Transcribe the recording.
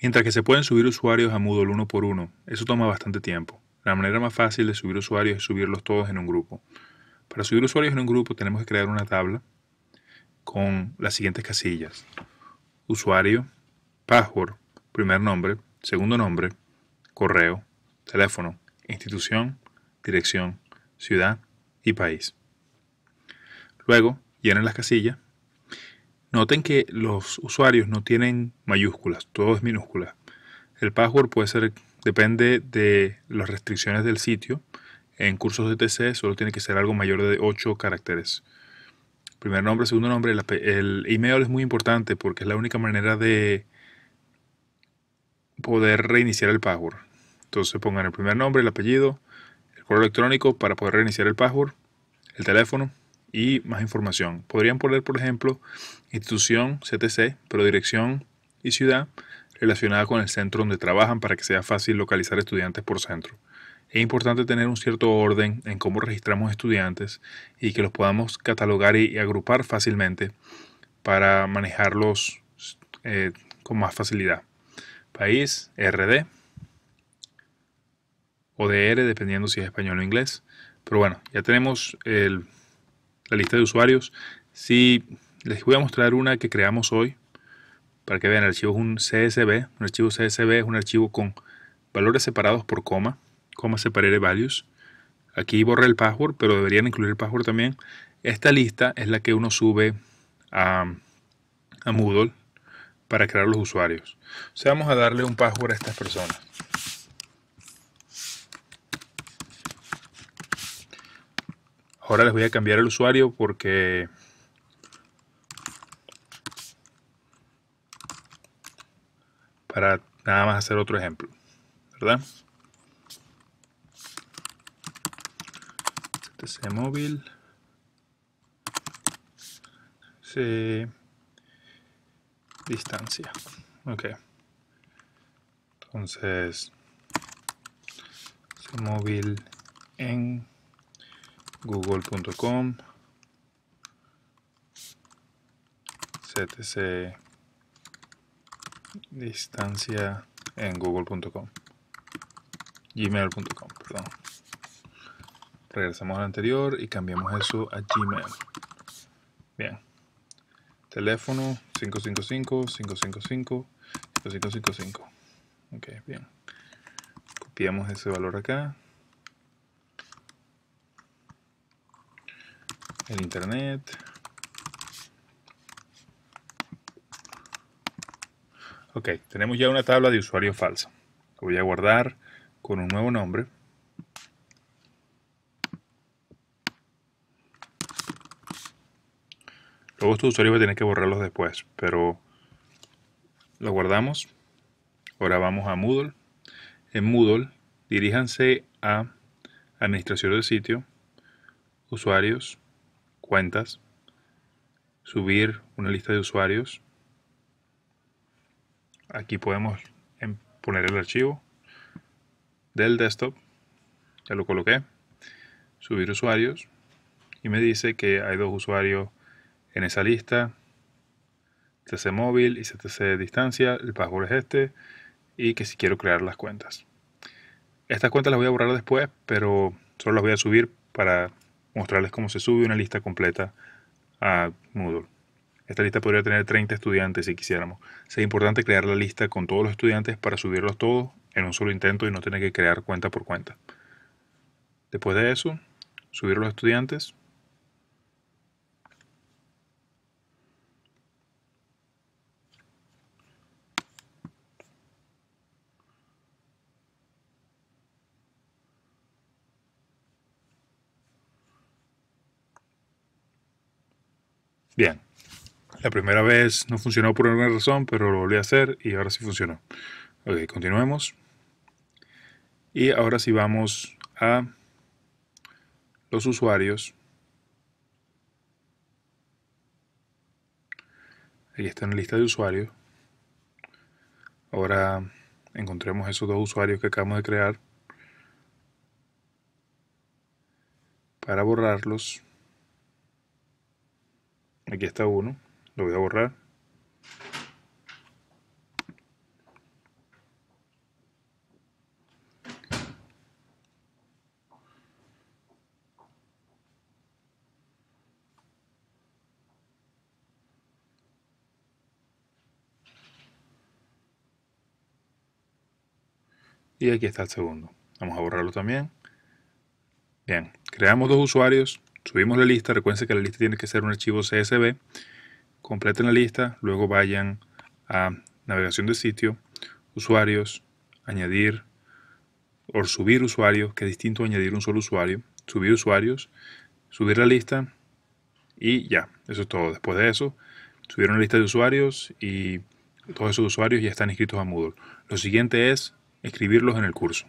Mientras que se pueden subir usuarios a Moodle uno por uno, eso toma bastante tiempo. La manera más fácil de subir usuarios es subirlos todos en un grupo. Para subir usuarios en un grupo tenemos que crear una tabla con las siguientes casillas. Usuario, password, primer nombre, segundo nombre, correo, teléfono, institución, dirección, ciudad y país. Luego, llenen las casillas Noten que los usuarios no tienen mayúsculas, todo es minúscula. El password puede ser, depende de las restricciones del sitio. En cursos de TC solo tiene que ser algo mayor de 8 caracteres. Primer nombre, segundo nombre. El email es muy importante porque es la única manera de poder reiniciar el password. Entonces pongan el primer nombre, el apellido, el correo electrónico para poder reiniciar el password, el teléfono, y más información. Podrían poner, por ejemplo, institución CTC, pero dirección y ciudad relacionada con el centro donde trabajan para que sea fácil localizar estudiantes por centro. Es importante tener un cierto orden en cómo registramos estudiantes y que los podamos catalogar y, agrupar fácilmente para manejarlos eh, con más facilidad. País, RD o DR, dependiendo si es español o inglés. Pero bueno, ya tenemos el la lista de usuarios. Si les voy a mostrar una que creamos hoy, para que vean, el archivo es un CSV, un archivo CSV es un archivo con valores separados por coma, coma separated values. Aquí borré el password, pero deberían incluir el password también. Esta lista es la que uno sube a, a Moodle para crear los usuarios. O vamos a darle un password a estas personas. Ahora les voy a cambiar el usuario porque... Para nada más hacer otro ejemplo, ¿verdad? TC este móvil. se Distancia. Ok. Entonces, móvil en google.com, CTC distancia en google.com, gmail.com, perdón. Regresamos al anterior y cambiamos eso a Gmail. Bien. Teléfono 555 555 555 Ok, bien. Copiamos ese valor acá. el internet. Ok, tenemos ya una tabla de usuario falsa. Voy a guardar con un nuevo nombre. Luego estos usuarios voy a tener que borrarlos después, pero lo guardamos. Ahora vamos a Moodle. En Moodle, diríjanse a Administración de sitio, Usuarios, cuentas, subir una lista de usuarios. Aquí podemos em, poner el archivo del desktop. Ya lo coloqué. Subir usuarios. Y me dice que hay dos usuarios en esa lista. CTC móvil y CTC distancia. El password es este. Y que si quiero crear las cuentas. Estas cuentas las voy a borrar después, pero solo las voy a subir para mostrarles cómo se sube una lista completa a Moodle. Esta lista podría tener 30 estudiantes si quisiéramos. Es importante crear la lista con todos los estudiantes para subirlos todos en un solo intento y no tener que crear cuenta por cuenta. Después de eso, subir los estudiantes, Bien, la primera vez no funcionó por alguna razón, pero lo volví a hacer y ahora sí funcionó. Ok, continuemos. Y ahora sí vamos a los usuarios. Ahí está en la lista de usuarios. Ahora encontremos esos dos usuarios que acabamos de crear para borrarlos. Aquí está uno. Lo voy a borrar. Y aquí está el segundo. Vamos a borrarlo también. Bien, creamos dos usuarios Subimos la lista, recuerden que la lista tiene que ser un archivo CSV. Completen la lista, luego vayan a navegación de sitio, usuarios, añadir o subir usuarios, que es distinto a añadir un solo usuario, subir usuarios, subir la lista y ya, eso es todo. Después de eso, subieron la lista de usuarios y todos esos usuarios ya están inscritos a Moodle. Lo siguiente es escribirlos en el curso.